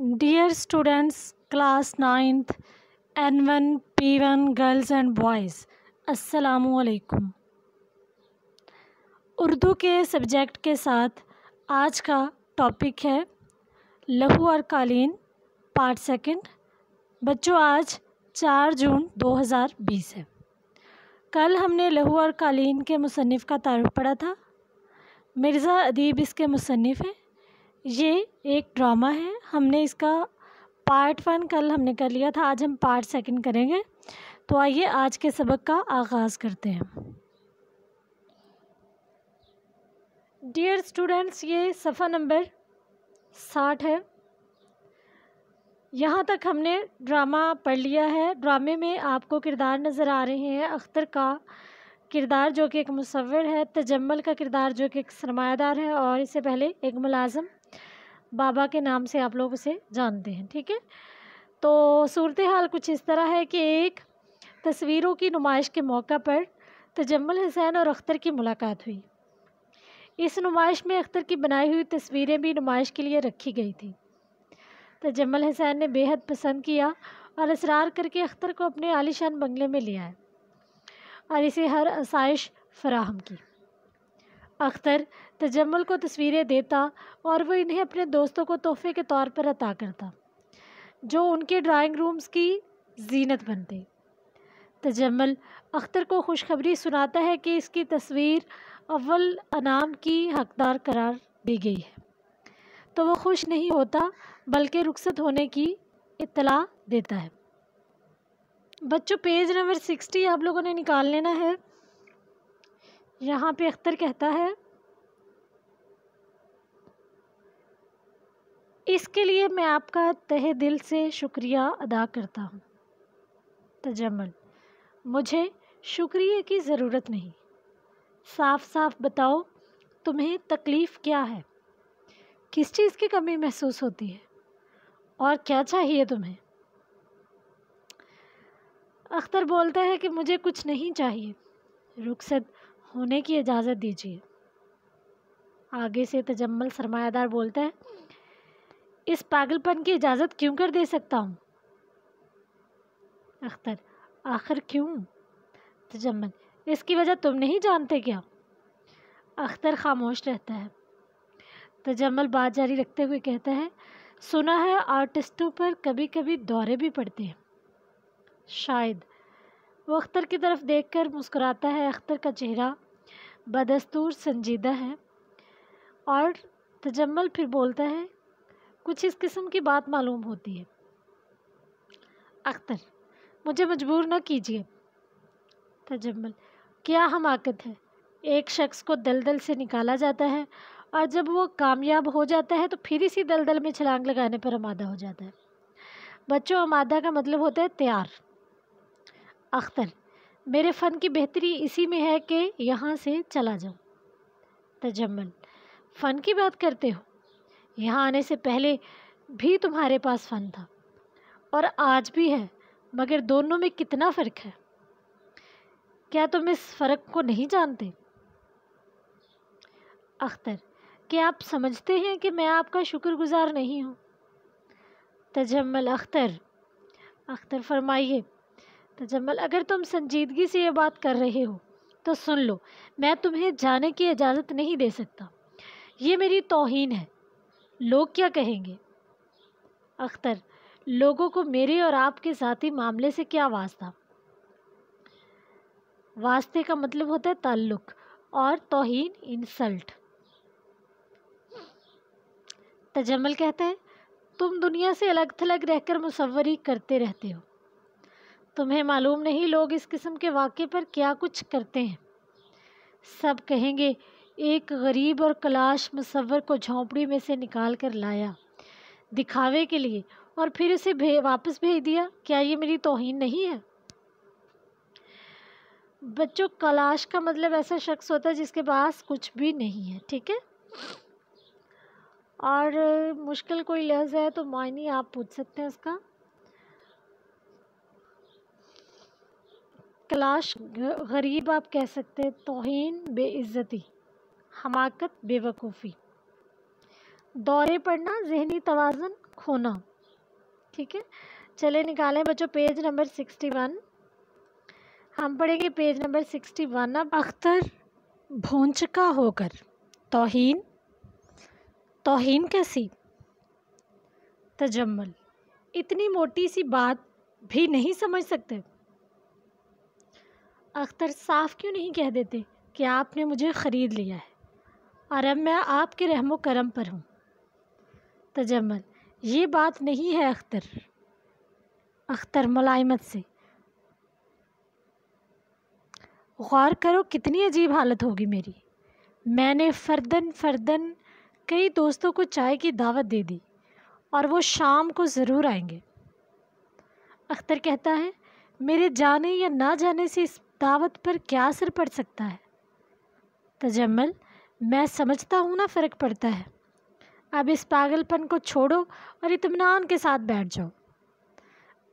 dear students class ninth N one P one girls and boys असलकुम उर्दू के subject के साथ आज का टॉपिक है लहू और कालीन पार्ट सेकंड बच्चों आज चार जून 2020 है कल हमने लहू और कालीन के मुसनफ़ का तारफ़ पढ़ा था मिर्ज़ा अदीब इसके मुसनफ़ हैं ये एक ड्रामा है हमने इसका पार्ट वन कल हमने कर लिया था आज हम पार्ट सेकंड करेंगे तो आइए आज के सबक का आगाज़ करते हैं डियर स्टूडेंट्स ये सफ़ा नंबर साठ है यहाँ तक हमने ड्रामा पढ़ लिया है ड्रामे में आपको किरदार नज़र आ रहे हैं अख्तर का किरदार जो कि एक मुशवर है तजम्मल का किरदार जो कि एक सरमायादार है और इससे पहले एक मुलाजम बाबा के नाम से आप लोग उसे जानते हैं ठीक है तो सूरत हाल कुछ इस तरह है कि एक तस्वीरों की नुमाइश के मौका पर तजम्मल हसैन और अख्तर की मुलाकात हुई इस नुमाइश में अख्तर की बनाई हुई तस्वीरें भी नुमाइश के लिए रखी गई थी तजम्मल हसैन ने बेहद पसंद किया और इसरार करके अख्तर को अपने आलिशान बंगले में ले आया और इसे हर आसाइश फराहम की अख्तर तजम्मल को तस्वीरें देता और वो इन्हें अपने दोस्तों को तोहफे के तौर पर अता करता जो उनके ड्राइंग रूम्स की जीनत बनते तजम्मल अख्तर को खुशखबरी सुनाता है कि इसकी तस्वीर अव्वल अनाम की हकदार करार दी गई है तो वो खुश नहीं होता बल्कि रुखसत होने की इतला देता है बच्चों पेज नंबर सिक्सटी आप लोगों ने निकाल लेना है यहाँ पे अख्तर कहता है इसके लिए मैं आपका तहे दिल से शुक्रिया अदा करता हूँ तजमल मुझे शुक्रिया की ज़रूरत नहीं साफ साफ बताओ तुम्हें तकलीफ़ क्या है किस चीज़ की कमी महसूस होती है और क्या चाहिए तुम्हें अख्तर बोलता है कि मुझे कुछ नहीं चाहिए रुखसत होने की इजाज़त दीजिए आगे से तजम्मल सरमायादार बोलता है इस पागलपन की इजाज़त क्यों कर दे सकता हूँ अख्तर आखिर क्यों तजम्मल इसकी वजह तुम नहीं जानते क्या अख्तर खामोश रहता है तजम्मल बात जारी रखते हुए कहता है सुना है आर्टिस्टों पर कभी कभी दौरे भी पड़ते हैं शायद वो अख्तर की तरफ देखकर मुस्कुराता है अख्तर का चेहरा बदस्तूर संजीदा है और तजम्मल फिर बोलता है कुछ इस किस्म की बात मालूम होती है अख्तर मुझे मजबूर न कीजिए तजम्मल क्या हमाकत है एक शख्स को दलदल से निकाला जाता है और जब वो कामयाब हो जाता है तो फिर इसी दलदल में छलांग लगाने पर आमादा हो जाता है बच्चों आमादा का मतलब होता है तैयार अख्तर मेरे फ़न की बेहतरी इसी में है कि यहाँ से चला जाऊँ तजमन फ़न की बात करते हो यहाँ आने से पहले भी तुम्हारे पास फ़न था और आज भी है मगर दोनों में कितना फ़र्क है क्या तुम इस फ़र्क को नहीं जानते अख्तर क्या आप समझते हैं कि मैं आपका शुक्रगुजार नहीं हूँ तजमल अख्तर अख्तर फरमाइए तजम्मल अगर तुम संजीदगी से ये बात कर रहे हो तो सुन लो मैं तुम्हें जाने की इजाज़त नहीं दे सकता ये मेरी तोहन है लोग क्या कहेंगे अख्तर लोगों को मेरे और आपके ज़ाती मामले से क्या वास्ता वास्ते का मतलब होता है ताल्लुक़ और तोहन इंसल्ट तजम्मल कहते हैं तुम दुनिया से अलग थलग रहकर मुसवरी करते रहते हो तुम्हें मालूम नहीं लोग इस किस्म के वाक़े पर क्या कुछ करते हैं सब कहेंगे एक गरीब और कलाश मुसवर को झोंपड़ी में से निकाल कर लाया दिखावे के लिए और फिर उसे भे, वापस भेज दिया क्या ये मेरी तोहिन नहीं है बच्चों कलाश का मतलब ऐसा शख्स होता है जिसके पास कुछ भी नहीं है ठीक है और मुश्किल कोई लफ्ज़ है तो मायने आप पूछ सकते हैं उसका कलाश गरीब आप कह सकते हैं तोहन बेइज्जती हमाकत बेवकूफ़ी दौरे पड़ना जहनी तोज़न खोना ठीक है चले निकालें बच्चों पेज नंबर सिक्सटी वन हम पढ़ेंगे पेज नंबर सिक्सटी वन अब अख्तर भोंचका होकर तोहन तोहन कैसी तजम्मल इतनी मोटी सी बात भी नहीं समझ सकते अख्तर साफ क्यों नहीं कह देते कि आपने मुझे ख़रीद लिया है और अब मैं आपके रहमो करम पर हूँ तजमल ये बात नहीं है अख्तर अख्तर मुलायमत से गौर करो कितनी अजीब हालत होगी मेरी मैंने फर्दन फर्दन कई दोस्तों को चाय की दावत दे दी और वो शाम को ज़रूर आएंगे अख्तर कहता है मेरे जाने या ना जाने से इस दावत पर क्या असर पड़ सकता है तजम्मल मैं समझता हूँ ना फ़र्क पड़ता है अब इस पागलपन को छोड़ो और इतमान के साथ बैठ जाओ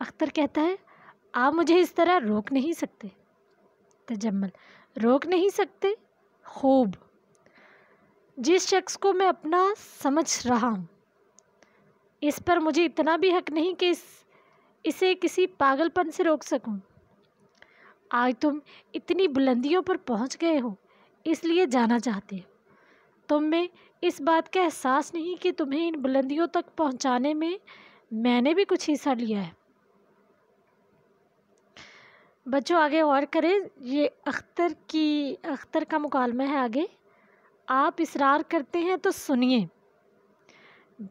अख्तर कहता है आप मुझे इस तरह रोक नहीं सकते तजम्मल रोक नहीं सकते खूब जिस शख्स को मैं अपना समझ रहा हूँ इस पर मुझे इतना भी हक नहीं कि इस इसे किसी पागलपन से रोक सकूँ आज तुम इतनी बुलंदियों पर पहुंच गए हो इसलिए जाना चाहते हो तुम में इस बात का एहसास नहीं कि तुम्हें इन बुलंदियों तक पहुंचाने में मैंने भी कुछ हिस्सा लिया है बच्चों आगे और करें ये अख्तर की अख्तर का मुकालमा है आगे आप इसरार करते हैं तो सुनिए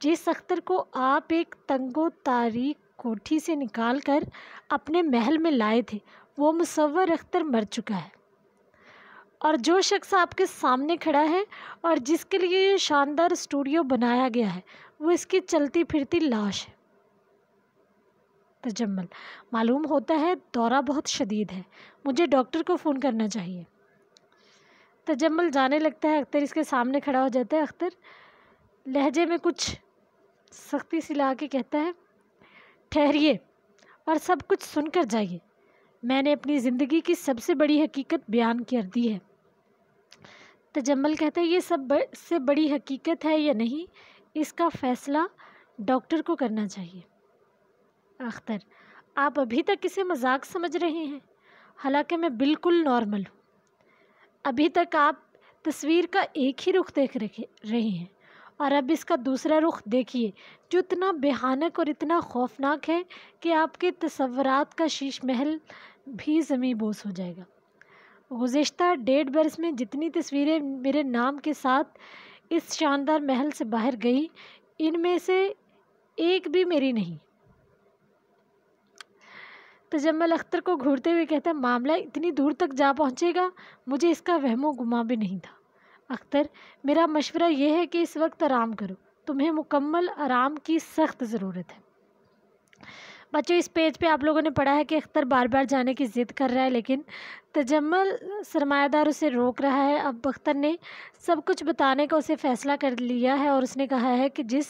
जिस अख्तर को आप एक तंगो तारीख कोठी से निकाल कर अपने महल में लाए थे वो मुसवर अख्तर मर चुका है और जो शख्स आपके सामने खड़ा है और जिसके लिए ये शानदार स्टूडियो बनाया गया है वो इसकी चलती फिरती लाश है तजम्मल तो मालूम होता है दौरा बहुत शदीद है मुझे डॉक्टर को फ़ोन करना चाहिए तजम्मल तो जाने लगता है अख्तर इसके सामने खड़ा हो जाता है अख्तर लहजे में कुछ सख्ती सिला के कहता है ठहरिए और सब कुछ सुनकर जाइए मैंने अपनी ज़िंदगी की सबसे बड़ी हकीकत बयान कर दी है तजम्मल कहता है ये सब से बड़ी हकीकत है या नहीं इसका फ़ैसला डॉक्टर को करना चाहिए अख्तर आप अभी तक इसे मजाक समझ रहे हैं हालांकि मैं बिल्कुल नॉर्मल हूँ अभी तक आप तस्वीर का एक ही रुख देख रहे हैं और अब इसका दूसरा रुख देखिए जो इतना बेहानक और इतना खौफनाक है कि आपके तस्वरत का शीश महल भी ज़मी बोस हो जाएगा गुज्त डेढ़ बरस में जितनी तस्वीरें मेरे नाम के साथ इस शानदार महल से बाहर गई इनमें से एक भी मेरी नहीं तजम्मल अख्तर को घूरते हुए कहता मामला इतनी दूर तक जा पहुंचेगा मुझे इसका वहमो गुमा भी नहीं था अख्तर मेरा मशवरा यह है कि इस वक्त आराम करो तुम्हें मुकम्मल आराम की सख्त ज़रूरत है बच्चों इस पेज पे आप लोगों ने पढ़ा है कि अख्तर बार बार जाने की ज़िद कर रहा है लेकिन तजम्मल सरमायादार उसे रोक रहा है अब अख्तर ने सब कुछ बताने का उसे फ़ैसला कर लिया है और उसने कहा है कि जिस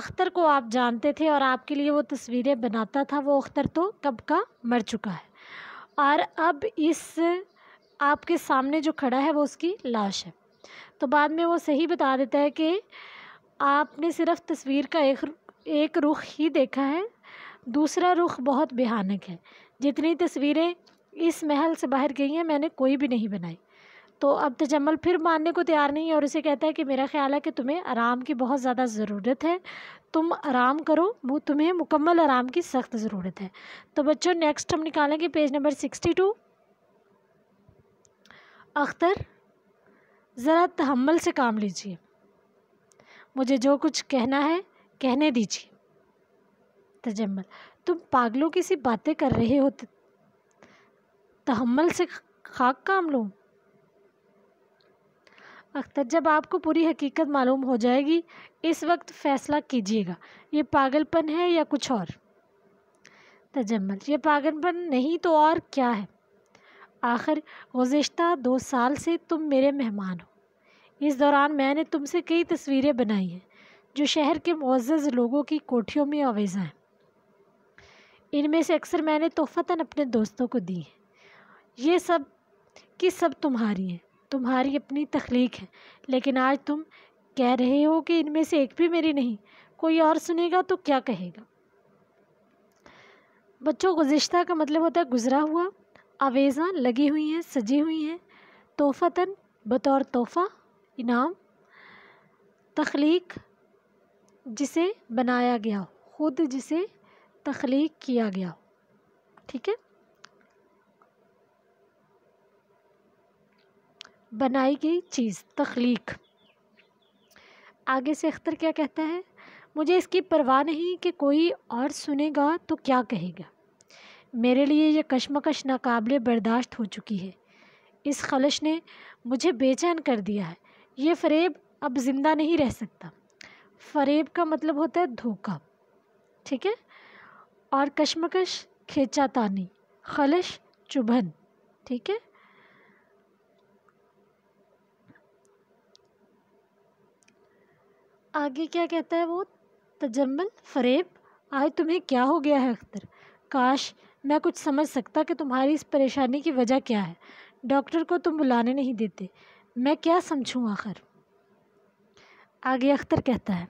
अख्तर को आप जानते थे और आपके लिए वो तस्वीरें बनाता था वो अख्तर तो कब का मर चुका है और अब इस आपके सामने जो खड़ा है वो उसकी लाश है तो बाद में वो सही बता देता है कि आपने सिर्फ तस्वीर का एक एक रुख ही देखा है दूसरा रुख बहुत भयानक है जितनी तस्वीरें इस महल से बाहर गई हैं मैंने कोई भी नहीं बनाई तो अब तजम्मल तो फिर मानने को तैयार नहीं है और उसे कहता है कि मेरा ख्याल है कि तुम्हें आराम की बहुत ज़्यादा ज़रूरत है तुम आराम करो वो तुम्हें मुकम्मल आराम की सख्त ज़रूरत है तो बच्चों नेक्स्ट हम निकालेंगे पेज नंबर सिक्सटी टू अख्तर ज़रा तहमल से काम लीजिए मुझे जो कुछ कहना है कहने दीजिए तजम्मल तुम पागलों की सी बातें कर रहे हो तहमल से खाक काम लो अख्तर जब आपको पूरी हकीकत मालूम हो जाएगी इस वक्त फ़ैसला कीजिएगा ये पागलपन है या कुछ और तजम्मल ये पागलपन नहीं तो और क्या है आखिर गुज्तर दो साल से तुम मेरे मेहमान हो इस दौरान मैंने तुमसे कई तस्वीरें बनाई हैं जो शहर के मुज्ज़ लोगों की कोठियों में आवेज़ा हैं इनमें से अक्सर मैंने तोहफ़तन अपने दोस्तों को दी हैं ये सब कि सब तुम्हारी हैं तुम्हारी अपनी तख्लीक है लेकिन आज तुम कह रहे हो कि इनमें से एक भी मेरी नहीं कोई और सुनेगा तो क्या कहेगा बच्चों गुज्त का मतलब होता है गुज़रा हुआ आवेज़ा लगी हुई हैं सजी हुई हैं तोहफ़तन बतौर तोहफ़ा इनाम तख्लीक जिसे बनाया गया खुद जिसे तख्लीक किया गया ठीक है बनाई गई चीज़ तख्लीक आगे से अख्तर क्या कहता है मुझे इसकी परवाह नहीं कि कोई और सुनेगा तो क्या कहेगा मेरे लिए यह कशमकश नाकबले बर्दाश्त हो चुकी है इस खलश ने मुझे बेचैन कर दिया है ये फ़रेब अब ज़िंदा नहीं रह सकता फ़रेब का मतलब होता है धोखा ठीक है और कशमकश खेचा तानी खलश चुभन ठीक है आगे क्या कहता है वो तजम्बल फरेब आज तुम्हें क्या हो गया है अख्तर काश मैं कुछ समझ सकता कि तुम्हारी इस परेशानी की वजह क्या है डॉक्टर को तुम बुलाने नहीं देते मैं क्या समझूँ आखिर आगे अख्तर कहता है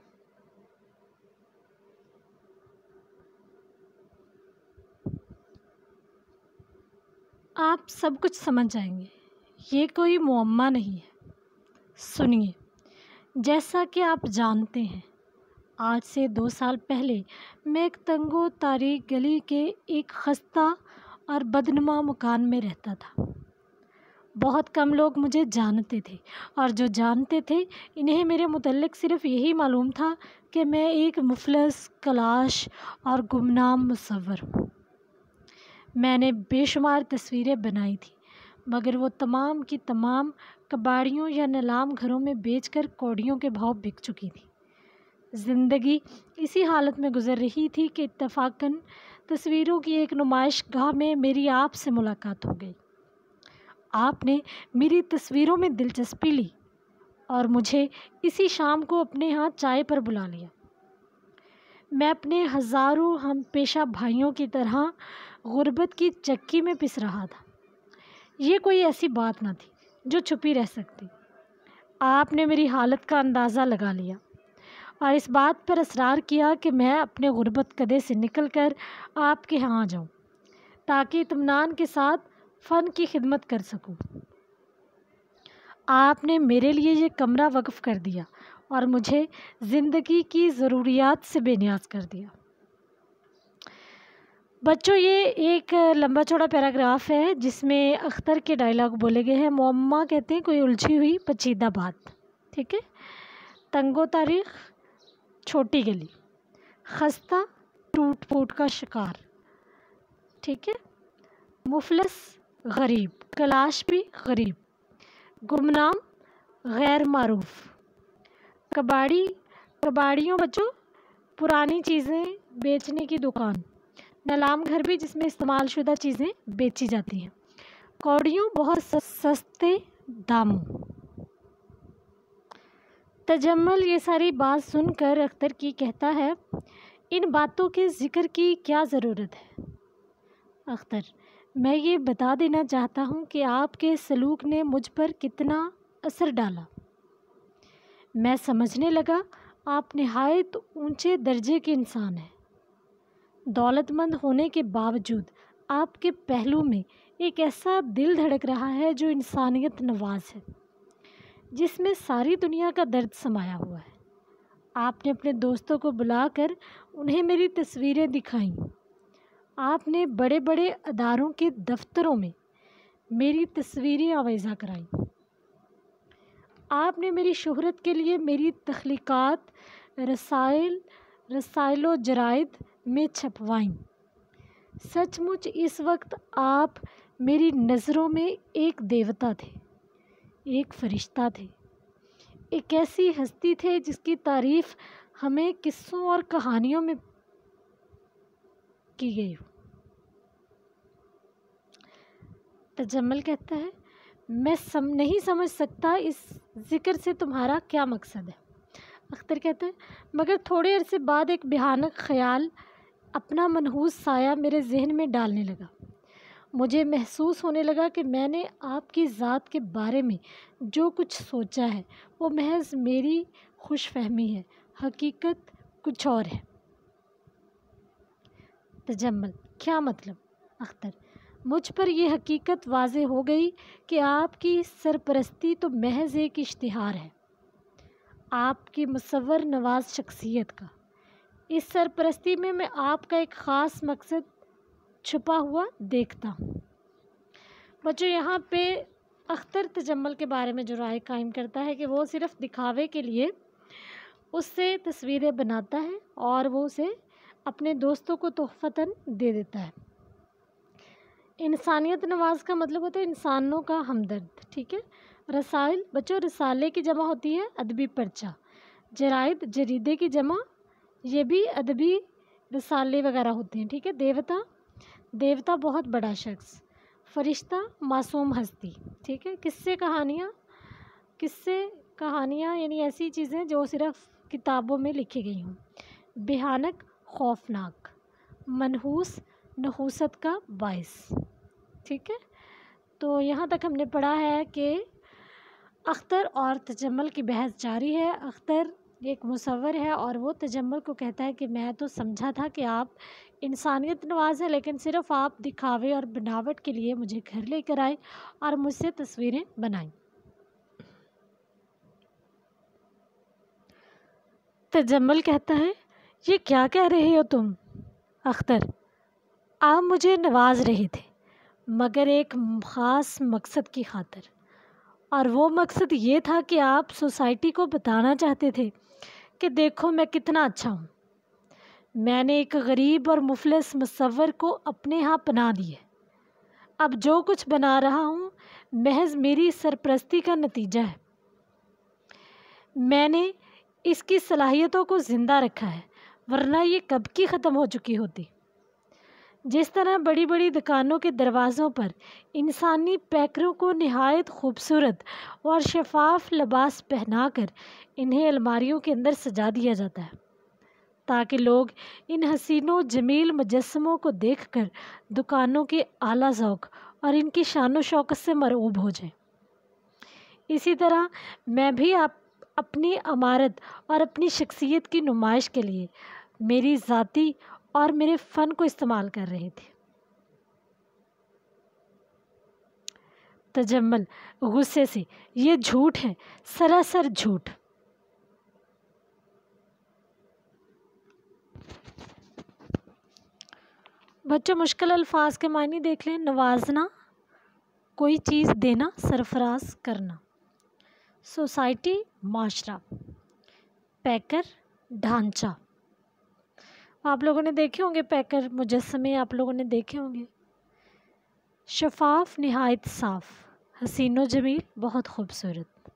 आप सब कुछ समझ जाएंगे ये कोई मुअम्मा नहीं है सुनिए जैसा कि आप जानते हैं आज से दो साल पहले मैं एक तंगो तारी गली के एक खस्ता और बदनुमा मकान में रहता था बहुत कम लोग मुझे जानते थे और जो जानते थे इन्हें मेरे मतलब सिर्फ़ यही मालूम था कि मैं एक मुफलस कलाश और गुमनाम मुसवर हूँ मैंने बेशुमार तस्वीरें बनाई थी मगर वो तमाम की तमाम कबाड़ियों या नलाम घरों में बेचकर कौड़ियों के भाव बिक चुकी थी ज़िंदगी इसी हालत में गुज़र रही थी कि इतफाकन तस्वीरों की एक नुमाइश गाह में मेरी आप से मुलाकात हो गई आपने मेरी तस्वीरों में दिलचस्पी ली और मुझे इसी शाम को अपने यहाँ चाय पर बुला लिया मैं अपने हज़ारों हम पेशा भाइयों की तरह गुर्बत की चक्की में पिस रहा था ये कोई ऐसी बात ना थी जो छुपी रह सकती आपने मेरी हालत का अंदाज़ा लगा लिया और इस बात पर असरार किया कि मैं अपने गुर्बत कदे से निकल कर आपके यहाँ आ जाऊँ ताकि इतमान के साथ फ़न की खिदमत कर सकूँ आपने मेरे लिए ये कमरा वक्फ़ कर दिया और मुझे ज़िंदगी की ज़रूरियात से बेनियाज कर दिया बच्चों ये एक लंबा चौड़ा पैराग्राफ है जिसमें अख्तर के डायलॉग बोले गए हैं मम्मा कहते हैं कोई उलझी हुई पचीदा बात ठीक है तंगो तारीख छोटी गली खस्ता टूट फूट का शिकार ठीक है मुफलस गरीब कलाश भी गरीब गुमनाम गैर मरूफ़ कबाड़ी कबाड़ियों बच्चों पुरानी चीज़ें बेचने की दुकान नलाम घर भी जिसमें इस्तेमाल शुदा चीज़ें बेची जाती हैं कौड़ियों बहुत सस्ते दामों तजम्मल ये सारी बात सुनकर अख्तर की कहता है इन बातों के ज़िक्र की क्या ज़रूरत है अख्तर मैं ये बता देना चाहता हूँ कि आपके सलूक ने मुझ पर कितना असर डाला मैं समझने लगा आप नहायत ऊंचे दर्जे के इंसान हैं दौलतमंद होने के बावजूद आपके पहलू में एक ऐसा दिल धड़क रहा है जो इंसानियत नवाज है जिसमें सारी दुनिया का दर्द समाया हुआ है आपने अपने दोस्तों को बुलाकर उन्हें मेरी तस्वीरें दिखाईं आपने बड़े बड़े अदारों के दफ्तरों में मेरी तस्वीरें आवेज़ा कराई आपने मेरी शहरत के लिए मेरी तख्लीक़ात रसाइल रसाइल जराइद में छपवाई सचमुच इस वक्त आप मेरी नज़रों में एक देवता थे एक फरिश्ता थे एक ऐसी हस्ती थे जिसकी तारीफ़ हमें किस्सों और कहानियों में की गई हो तजमल कहता है मैं सम नहीं समझ सकता इस ज़िक्र से तुम्हारा क्या मकसद है अख्तर कहता है मगर थोड़े अरसे बाद एक भयानक ख्याल अपना मनहूस साया मेरे जहन में डालने लगा मुझे महसूस होने लगा कि मैंने आपकी ज़ात के बारे में जो कुछ सोचा है वो महज मेरी खुश फहमी है हकीकत कुछ और है तजम्मल क्या मतलब अख्तर मुझ पर यह हकीकत वाज हो गई कि आपकी सरपरस्ती तो महज एक इश्तहार है आपकी मुसवर नवाज शख्सियत का इस सरपरस्ती में मैं आपका एक ख़ास मकसद छुपा हुआ देखता हूँ बच्चों यहाँ पे अख्तर तजम्मल के बारे में जो राय कायम करता है कि वो सिर्फ़ दिखावे के लिए उससे तस्वीरें बनाता है और वो उसे अपने दोस्तों को तोहफ़ता दे देता है इंसानियत नवाज़ का मतलब होता है इंसानों का हमदर्द ठीक है रसाइल बच्चों रसाले की जमा होती है अदबी पर्चा जराइद जरीदे की जमा ये भी अदबी रसाले वगैरह होते हैं ठीक है देवता देवता बहुत बड़ा शख्स फरिश्ता मासूम हस्ती ठीक है किससे कहानियाँ किससे कहानियाँ यानी ऐसी चीज़ें जो सिर्फ किताबों में लिखी गई हूँ बेहानक खौफनाक मनहूस नहूसत का बायस ठीक है तो यहाँ तक हमने पढ़ा है कि अख्तर और तजमल की बहस जारी है अख्तर एक मुसवर है और वो तजम्मल को कहता है कि मैं तो समझा था कि आप इंसानियत नवाज है लेकिन सिर्फ आप दिखावे और बनावट के लिए मुझे घर लेकर आए और मुझसे तस्वीरें बनाई तजम्मल कहता है ये क्या कह रहे हो तुम अख्तर आप मुझे नवाज रहे थे मगर एक ख़ास मकसद की खातर और वो मकसद ये था कि आप सोसाइटी को बताना चाहते थे कि देखो मैं कितना अच्छा हूँ मैंने एक गरीब और मुफलस मसवर को अपने यहाँ पना दिए अब जो कुछ बना रहा हूँ महज मेरी सरप्रस्ती का नतीजा है मैंने इसकी सलाहियतों को ज़िंदा रखा है वरना ये कब की ख़त्म हो चुकी होती जिस तरह बड़ी बड़ी दुकानों के दरवाज़ों पर इंसानी पैकरों को नहायत खूबसूरत और शफाफ लबास पहना कर इन्हें अलमारियों के अंदर सजा दिया जाता है ताकि लोग इन हसीनों जमील मुजस्मों को देख कर दुकानों के आला शौक और इनकी शान शौकत से मरूब हो जाए इसी तरह मैं भी आप अपनी अमारत और अपनी शख्सियत की नुमाइश के लिए मेरी ज़ाती और मेरे फ़न को इस्तेमाल कर रहे थे तजम्मल गुस्से से ये झूठ है सरासर झूठ बच्चों मुश्किल अल्फाज के मायने देख लें नवाजना कोई चीज़ देना सरफराज करना सोसाइटी माशरा पैकर ढांचा आप लोगों ने देखे होंगे पैकर मुजस्मे आप लोगों ने देखे होंगे शफाफ नहायत साफ़ हसीनो जमील बहुत खूबसूरत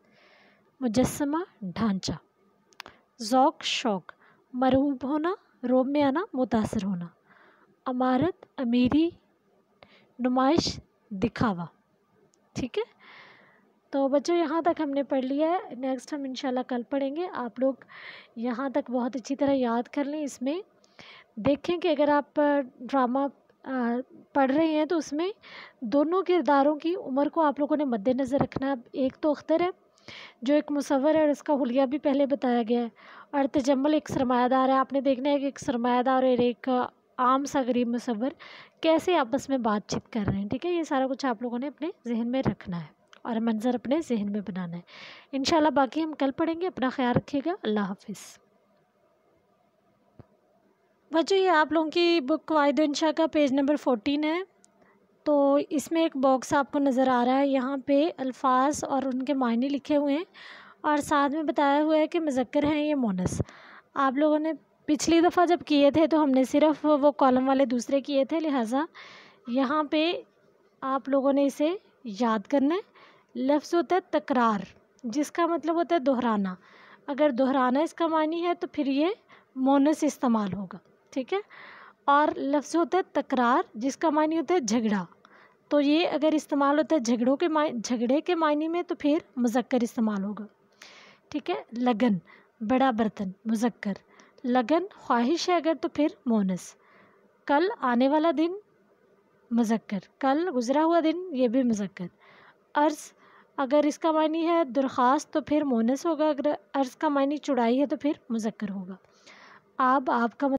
मुजस्मा ढांचा ज़ौक शौक मरूब होना रोब में आना मुतासर होना अमारत अमीरी नुमाइश दिखावा ठीक है तो बच्चों यहाँ तक हमने पढ़ लिया है नेक्स्ट हम इंशाल्लाह कल पढ़ेंगे आप लोग यहाँ तक बहुत अच्छी तरह याद कर लें इसमें देखें कि अगर आप ड्रामा पढ़ रहे हैं तो उसमें दोनों किरदारों की उम्र को आप लोगों ने मद्देनज़र रखना है एक तो अख्तर है जो एक मुसवर है और इसका हुलिया भी पहले बताया गया है और तजम्मल एक सरमायादार है आपने देखना है कि एक सरमायादार और एक आम सा गरीब मुसवर कैसे आपस में बातचीत कर रहे हैं ठीक है ये सारा कुछ आप लोगों ने अपने जहन में रखना है और मंज़र अपने जहन में बनाना है इन बाकी हम कल पढ़ेंगे अपना ख्याल रखिएगा अल्लाह हाफिज़ बच्चों ये आप लोगों की बुक वायद इंशा का पेज नंबर फोर्टीन है तो इसमें एक बॉक्स आपको नज़र आ रहा है यहाँ पे अल्फाज और उनके मायने लिखे हुए हैं और साथ में बताया हुआ है कि मज़क्र हैं ये मोनस आप लोगों ने पिछली दफ़ा जब किए थे तो हमने सिर्फ वो कॉलम वाले दूसरे किए थे लिहाजा यहाँ पे आप लोगों ने इसे याद करना है लफ्ज़ होता है तकरार जिसका मतलब होता है दोहराना अगर दोहराना इसका मानी है तो फिर ये मोनस इस्तेमाल होगा ठीक है और लफ्ज़ होता है तकरार जिसका मानी होता है झगड़ा तो ये अगर इस्तेमाल होता है झगड़ों के झगड़े के मायने में तो फिर मुजक्कर इस्तेमाल होगा ठीक है लगन बड़ा बर्तन मुजक्कर लगन ख्वाहिश है अगर तो फिर मोनस कल आने वाला दिन मुजक्कर कल गुज़रा हुआ दिन ये भी मुजक्कर अर्ज़ अगर इसका मानी है दरख्वास्त तो फिर मोनस होगा अगर अर्ज़ का मानी चुड़ाई है तो फिर मुजक्कर होगा आप आपका